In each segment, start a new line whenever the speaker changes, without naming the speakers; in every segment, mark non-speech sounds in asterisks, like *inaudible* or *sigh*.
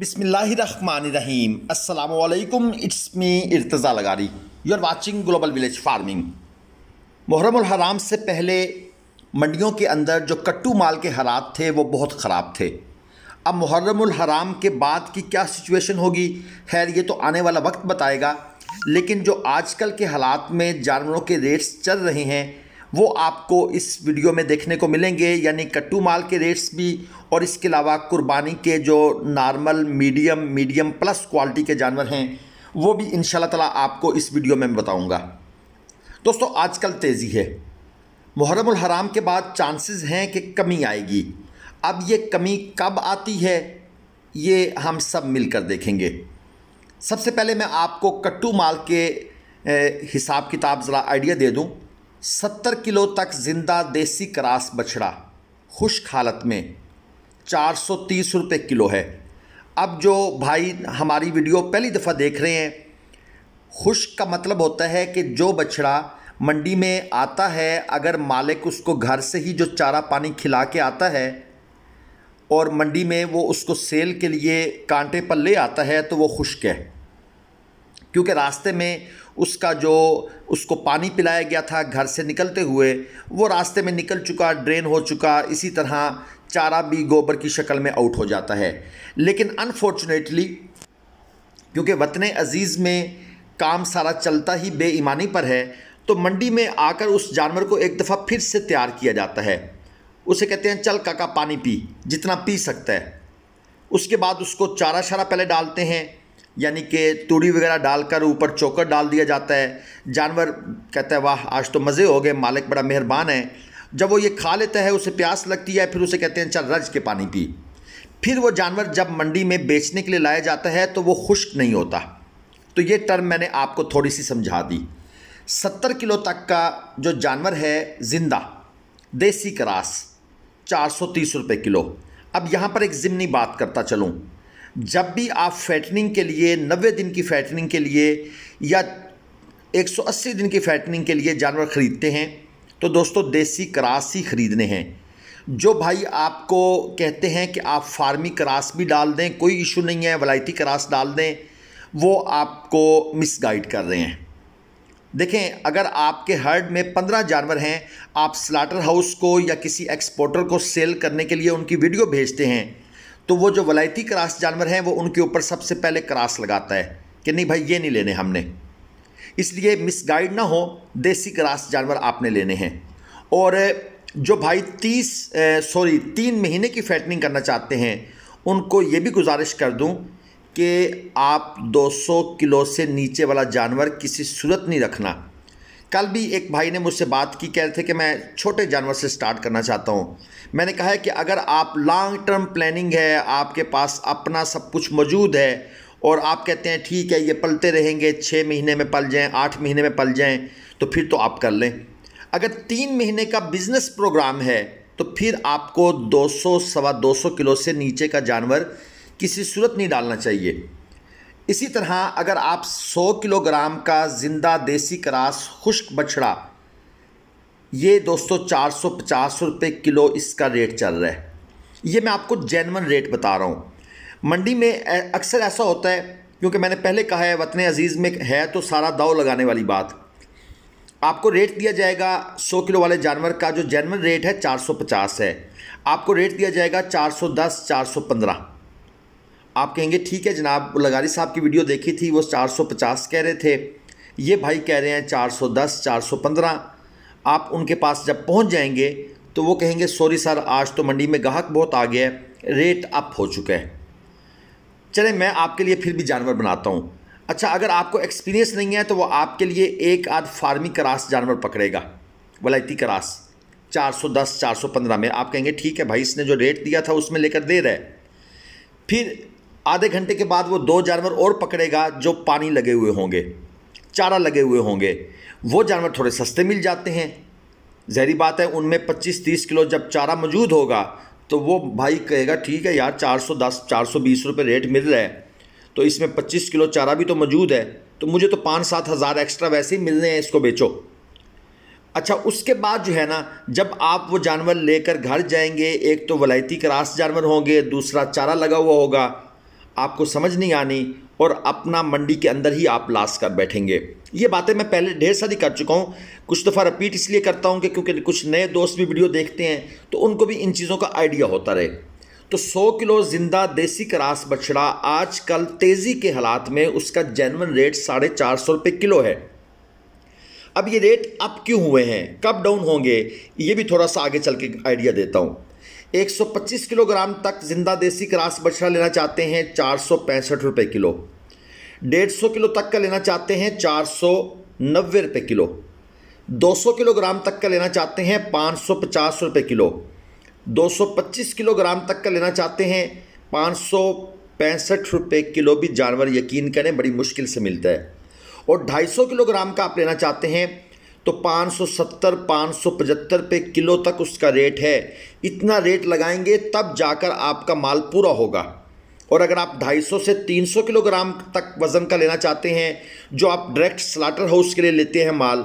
बिसमीम अल्लाम it's me Irtaza लगारी you are watching Global Village Farming Muharram हराम से पहले मंडियों के अंदर जो कट्टू माल के हालात थे वो बहुत ख़राब थे अब मुहर्रम हराम के बाद की क्या सिचुएशन होगी खैर ये तो आने वाला वक्त बताएगा लेकिन जो आजकल के हालात में जानवरों के रेट्स चल रहे हैं वो आपको इस वीडियो में देखने को मिलेंगे यानी कट्टू माल के रेट्स भी और इसके अलावा कुर्बानी के जो normal medium medium plus quality के जानवर हैं वो भी इन ताला आपको इस वीडियो में बताऊँगा दोस्तों आजकल तेज़ी है मुहरम हराम के बाद चांसेस हैं कि कमी आएगी अब ये कमी कब आती है ये हम सब मिलकर देखेंगे सबसे पहले मैं आपको कट्टू माल के हिसाब किताब ज़रा आइडिया दे दूँ सत्तर किलो तक जिंदा देसी करास बछड़ा खुश हालत में चार सौ तीस रुपये किलो है अब जो भाई हमारी वीडियो पहली दफ़ा देख रहे हैं खुश का मतलब होता है कि जो बछड़ा मंडी में आता है अगर मालिक उसको घर से ही जो चारा पानी खिला के आता है और मंडी में वो उसको सेल के लिए कांटे पर ले आता है तो वो खुश्क है क्योंकि रास्ते में उसका जो उसको पानी पिलाया गया था घर से निकलते हुए वो रास्ते में निकल चुका ड्रेन हो चुका इसी तरह चारा भी गोबर की शक्ल में आउट हो जाता है लेकिन अनफॉर्चुनेटली क्योंकि वतन अजीज़ में काम सारा चलता ही बेईमानी पर है तो मंडी में आकर उस जानवर को एक दफ़ा फिर से तैयार किया जाता है उसे कहते हैं चल काका पानी पी जितना पी सकता है उसके बाद उसको चारा शारा पहले डालते हैं यानी कि तूड़ी वगैरह डालकर ऊपर चोकर डाल दिया जाता है जानवर कहता है वाह आज तो मज़े हो गए मालिक बड़ा मेहरबान है जब वो ये खा लेता है उसे प्यास लगती है फिर उसे कहते हैं चल रज के पानी पी फिर वो जानवर जब मंडी में बेचने के लिए लाया जाता है तो वो खुश्क नहीं होता तो ये टर्म मैंने आपको थोड़ी सी समझा दी सत्तर किलो तक का जो जानवर है ज़िंदा देसी क्रास चार सौ तीस रुपये किलो अब यहाँ पर एक ज़िमनी बात करता चलूँ जब भी आप फैटनिंग के लिए 90 दिन की फैटनिंग के लिए या 180 दिन की फैटनिंग के लिए जानवर ख़रीदते हैं तो दोस्तों देसी क्रास ही ख़रीदने हैं जो भाई आपको कहते हैं कि आप फार्मी क्रास भी डाल दें कोई इशू नहीं है वलायती क्रास डाल दें वो आपको मिसगाइड कर रहे हैं देखें अगर आपके हर्ड में पंद्रह जानवर हैं आप स्लाटर हाउस को या किसी एक्सपोर्टर को सेल करने के लिए उनकी वीडियो भेजते हैं तो वो जो वलायती क्रास जानवर हैं वो उनके ऊपर सबसे पहले क्रास लगाता है कि नहीं भाई ये नहीं लेने हमने इसलिए मिसगाइड ना हो देसी क्रास जानवर आपने लेने हैं और जो भाई तीस सॉरी तीन महीने की फैटनिंग करना चाहते हैं उनको ये भी गुजारिश कर दूँ कि आप 200 किलो से नीचे वाला जानवर किसी सूरत नहीं रखना कल भी एक भाई ने मुझसे बात की कह रहे थे कि मैं छोटे जानवर से स्टार्ट करना चाहता हूँ मैंने कहा है कि अगर आप लॉन्ग टर्म प्लानिंग है आपके पास अपना सब कुछ मौजूद है और आप कहते हैं ठीक है ये पलते रहेंगे छः महीने में पल जाएँ आठ महीने में पल जाएँ तो फिर तो आप कर लें अगर तीन महीने का बिज़नेस प्रोग्राम है तो फिर आपको दो सौ सवा दो सौ किलो से नीचे का जानवर किसी सूरत नहीं डालना चाहिए इसी तरह अगर आप 100 किलोग्राम का ज़िंदा देसी करास खुश्क बछड़ा ये दोस्तों चार सौ पचास रुपये किलो इसका रेट चल रहा है ये मैं आपको जैनवन रेट बता रहा हूँ मंडी में अक्सर ऐसा होता है क्योंकि मैंने पहले कहा है वतन अज़ीज़ में है तो सारा दाव लगाने वाली बात आपको रेट दिया जाएगा 100 किलो वाले जानवर का जो जैनवन रेट है 450 है आपको रेट दिया जाएगा 410 415 आप कहेंगे ठीक है जनाब लगारी साहब की वीडियो देखी थी वो 450 कह रहे थे ये भाई कह रहे हैं 410 415 आप उनके पास जब पहुंच जाएंगे तो वो कहेंगे सॉरी सर आज तो मंडी में गाहक बहुत आ गया है रेट अप हो चुका है चले मैं आपके लिए फिर भी जानवर बनाता हूँ अच्छा अगर आपको एक्सपीरियंस नहीं है तो वो आपके लिए एक आध फार्मी क्रास जानवर पकड़ेगा वलायती क्रास 410 415 में आप कहेंगे ठीक है भाई इसने जो रेट दिया था उसमें लेकर दे रहा है फिर आधे घंटे के बाद वो दो जानवर और पकड़ेगा जो पानी लगे हुए होंगे चारा लगे हुए होंगे वो जानवर थोड़े सस्ते मिल जाते हैं जहरी बात है उनमें 25-30 किलो जब चारा मौजूद होगा तो वो भाई कहेगा ठीक है यार 410 420 रुपए रेट मिल रहा है तो इसमें 25 किलो चारा भी तो मौजूद है तो मुझे तो पाँच सात हज़ार एक्स्ट्रा वैसे ही मिलने हैं इसको बेचो अच्छा उसके बाद जो है ना जब आप वो जानवर लेकर घर जाएंगे एक तो वलायती क्रास जानवर होंगे दूसरा चारा लगा हुआ होगा आपको समझ नहीं आनी और अपना मंडी के अंदर ही आप लाश कर बैठेंगे ये बातें मैं पहले ढेर सारी कर चुका हूँ कुछ दफ़ा रिपीट इसलिए करता हूँ कि क्योंकि कुछ नए दोस्त भी वीडियो देखते हैं तो उनको भी इन चीज़ों का आइडिया होता रहे तो 100 किलो ज़िंदा देसी करास बछड़ा आजकल तेज़ी के हालात में उसका जेनवन रेट साढ़े चार सौ रुपये किलो है अब ये रेट अप क्यों हुए हैं कब डाउन होंगे ये भी थोड़ा सा आगे चल के आइडिया देता हूँ 125 किलोग्राम तक जिंदा देसी क्रास बछड़ा लेना चाहते हैं चार सौ पैंसठ रुपये किलो डेढ़ सौ किलो तक का लेना चाहते हैं चार सौ किलो 200 किलोग्राम तक का लेना चाहते हैं पाँच सौ पचास रुपये किलो 225 किलोग्राम तक का लेना चाहते हैं पाँच सौ पैंसठ रुपये किलो भी जानवर यकीन करें बड़ी मुश्किल से मिलता है और 250 किलोग्राम का आप लेना चाहते हैं तो 570 575 पे किलो तक उसका रेट है इतना रेट लगाएंगे तब जाकर आपका माल पूरा होगा और अगर आप 250 से 300 किलोग्राम तक वज़न का लेना चाहते हैं जो आप डायरेक्ट स्लाटर हाउस के लिए लेते हैं माल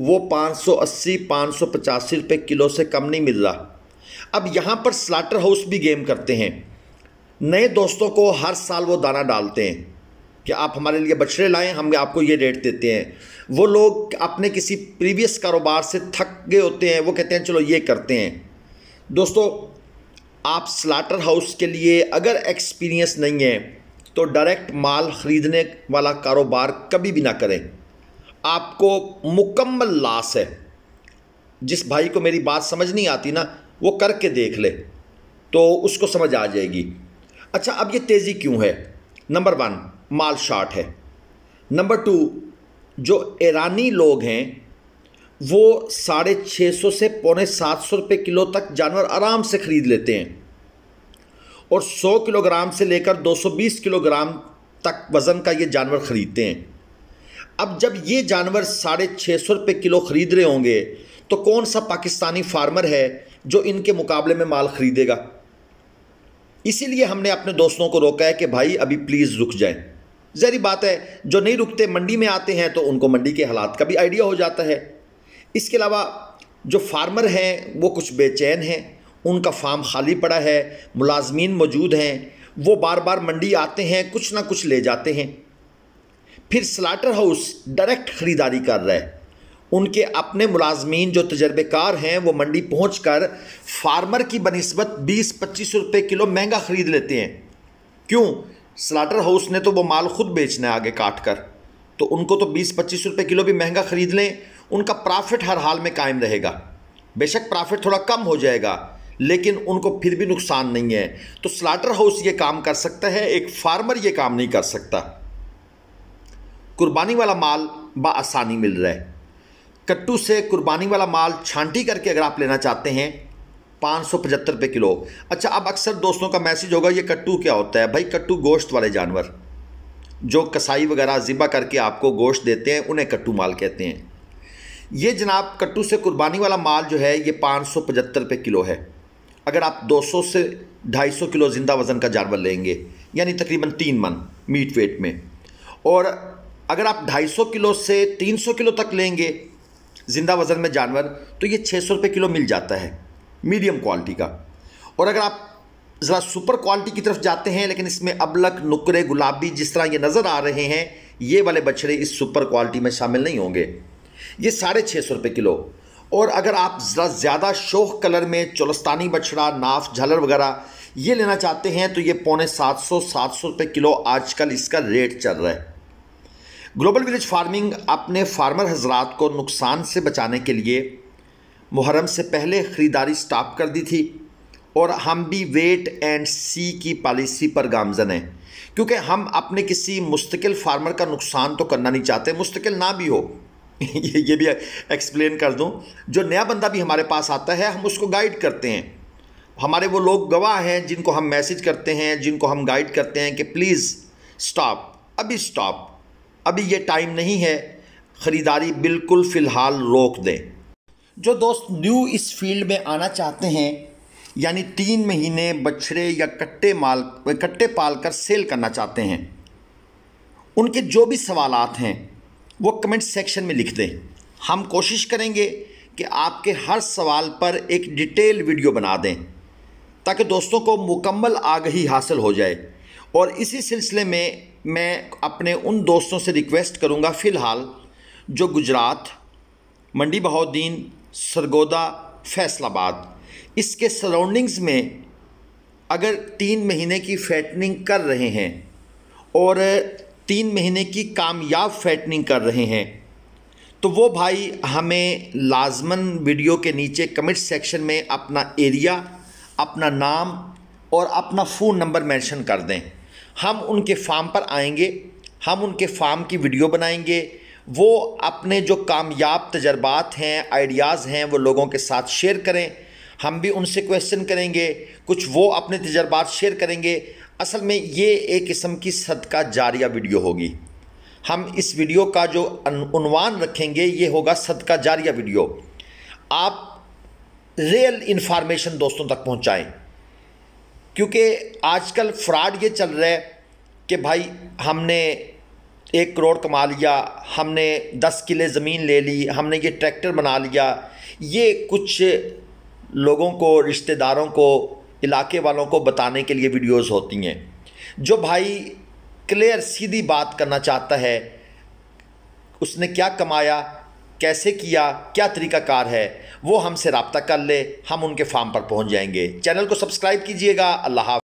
वो 580 585 रुपये किलो से कम नहीं मिल रहा अब यहाँ पर स्लाटर हाउस भी गेम करते हैं नए दोस्तों को हर साल वो दाना डालते हैं कि आप हमारे लिए बछड़े लाएं हम आपको ये रेट देते हैं वो लोग अपने किसी प्रीवियस कारोबार से थक गए होते हैं वो कहते हैं चलो ये करते हैं दोस्तों आप स्लाटर हाउस के लिए अगर एक्सपीरियंस नहीं है तो डायरेक्ट माल ख़रीदने वाला कारोबार कभी भी ना करें आपको मुकम्मल लाश है जिस भाई को मेरी बात समझ नहीं आती ना वो करके देख ले तो उसको समझ आ जाएगी अच्छा अब ये तेज़ी क्यों है नंबर वन माल शार्ट है नंबर टू जो ईरानी लोग हैं वो साढ़े छः सौ से पौने सात सौ रुपये किलो तक जानवर आराम से ख़रीद लेते हैं और सौ किलोग्राम से लेकर दो सौ बीस किलोग्राम तक वज़न का ये जानवर ख़रीदते हैं अब जब ये जानवर साढ़े छः सौ रुपये किलो ख़रीद रहे होंगे तो कौन सा पाकिस्तानी फार्मर है जो इनके मुकाबले में माल ख़रीदेगा इसीलिए हमने अपने दोस्तों को रोका है कि भाई अभी प्लीज़ रुक जाएँ जहरी बात है जो नहीं रुकते मंडी में आते हैं तो उनको मंडी के हालात का भी आइडिया हो जाता है इसके अलावा जो फार्मर हैं वो कुछ बेचैन हैं उनका फार्म खाली पड़ा है मुलाजमीन मौजूद हैं वो बार बार मंडी आते हैं कुछ ना कुछ ले जाते हैं फिर स्लाटर हाउस डायरेक्ट ख़रीदारी कर रहा है उनके अपने मुलाजमीन जो तजर्बेकार हैं वो मंडी पहुँच कर फार्मर की बनस्बत बीस पच्चीस रुपये किलो महंगा ख़रीद लेते हैं क्यों स्लाटर हाउस ने तो वो माल खुद बेचना है आगे काट कर तो उनको तो बीस पच्चीस रुपये किलो भी महंगा ख़रीद लें उनका प्रॉफिट हर हाल में कायम रहेगा बेशक प्रॉफिट थोड़ा कम हो जाएगा लेकिन उनको फिर भी नुकसान नहीं है तो स्लाटर हाउस ये काम कर सकता है एक फार्मर ये काम नहीं कर सकता कुर्बानी वाला माल बसानी मिल रहा है कट्टू से कुर्बानी वाला माल छांटी करके अगर आप लेना चाहते हैं पाँच सौ पचहत्तर रुपये किलो अच्छा अब अक्सर दोस्तों का मैसेज होगा ये कट्टू क्या होता है भाई कट्टू गोश्त वाले जानवर जो कसाई वगैरह ज़िबा करके आपको गोश्त देते हैं उन्हें कट्टू माल कहते हैं ये जनाब कट्टू से कुर्बानी वाला माल जो है ये पाँच सौ पचहत्तर रुपये किलो है अगर आप दो सौ से ढाई सौ किलो ज़िंदा वज़न का जानवर लेंगे यानी तकरीबन तीन मन मीट वेट में और अगर आप ढाई सौ किलो से तीन सौ किलो तक लेंगे ज़िंदा वज़न में जानवर तो ये छः सौ रुपये किलो मिल जाता है मीडियम क्वालिटी का और अगर आप ज़रा सुपर क्वालिटी की तरफ जाते हैं लेकिन इसमें अबलक नुकरे गुलाबी जिस तरह ये नज़र आ रहे हैं ये वाले बछड़े इस सुपर क्वालिटी में शामिल नहीं होंगे ये साढ़े छः सौ रुपये किलो और अगर आप ज़रा ज़्यादा शोक कलर में चौलस्तानी बछड़ा नाफ झलर वगैरह ये लेना चाहते हैं तो ये पौने सात सौ सात सौ रुपये किलो आजकल इसका रेट चल रहा है ग्लोबल विलेज फार्मिंग अपने फार्मर हजरात को नुकसान से बचाने के लिए मुहर्रम से पहले ख़रीदारी स्टॉप कर दी थी और हम भी वेट एंड सी की पॉलिसी पर गामजन हैं क्योंकि हम अपने किसी मुस्तकिल फार्मर का नुकसान तो करना नहीं चाहते मुस्तकिल ना भी हो *laughs* ये ये भी एक्सप्लेन कर दूं जो नया बंदा भी हमारे पास आता है हम उसको गाइड करते हैं हमारे वो लोग गवाह हैं जिनको हम मैसेज करते हैं जिनको हम गाइड करते हैं कि प्लीज़ स्टॉप अभी स्टॉप अभी ये टाइम नहीं है ख़रीदारी बिल्कुल फ़िलहाल रोक दें जो दोस्त न्यू इस फील्ड में आना चाहते हैं यानी तीन महीने बछड़े या कट्टे माल कट्टे पाल कर सेल करना चाहते हैं उनके जो भी सवाल हैं वो कमेंट सेक्शन में लिख दें हम कोशिश करेंगे कि आपके हर सवाल पर एक डिटेल वीडियो बना दें ताकि दोस्तों को मुकम्मल आगही हासिल हो जाए और इसी सिलसिले में मैं अपने उन दोस्तों से रिक्वेस्ट करूंगा फ़िलहाल जो गुजरात मंडी बहाद्दीन सरगोदा फैसलाबाद इसके सराउंडिंग्स में अगर तीन महीने की फैटनिंग कर रहे हैं और तीन महीने की कामयाब फैटनिंग कर रहे हैं तो वो भाई हमें लाजमन वीडियो के नीचे कमेंट सेक्शन में अपना एरिया अपना नाम और अपना फ़ोन नंबर मेंशन कर दें हम उनके फार्म पर आएंगे हम उनके फार्म की वीडियो बनाएंगे वो अपने जो कामयाब तजर्बात हैं आइडियाज़ हैं वो लोगों के साथ शेयर करें हम भी उनसे क्वेश्चन करेंगे कुछ वो अपने तजर्बात शेयर करेंगे असल में ये एक किस्म की सदका जारिया वीडियो होगी हम इस वीडियो का जो उनवान रखेंगे ये होगा सदका जारिया वीडियो आप रियल इन्फॉर्मेशन दोस्तों तक पहुँचाएँ क्योंकि आजकल फ्रॉड ये चल रहा है कि भाई हमने एक करोड़ कमा लिया हमने दस किले ज़मीन ले ली हमने ये ट्रैक्टर बना लिया ये कुछ लोगों को रिश्तेदारों को इलाके वालों को बताने के लिए वीडियोस होती हैं जो भाई क्लियर सीधी बात करना चाहता है उसने क्या कमाया कैसे किया क्या तरीकाकार है वो हमसे रबता कर ले हम उनके फार्म पर पहुंच जाएंगे चैनल को सब्सक्राइब कीजिएगा अल्लाह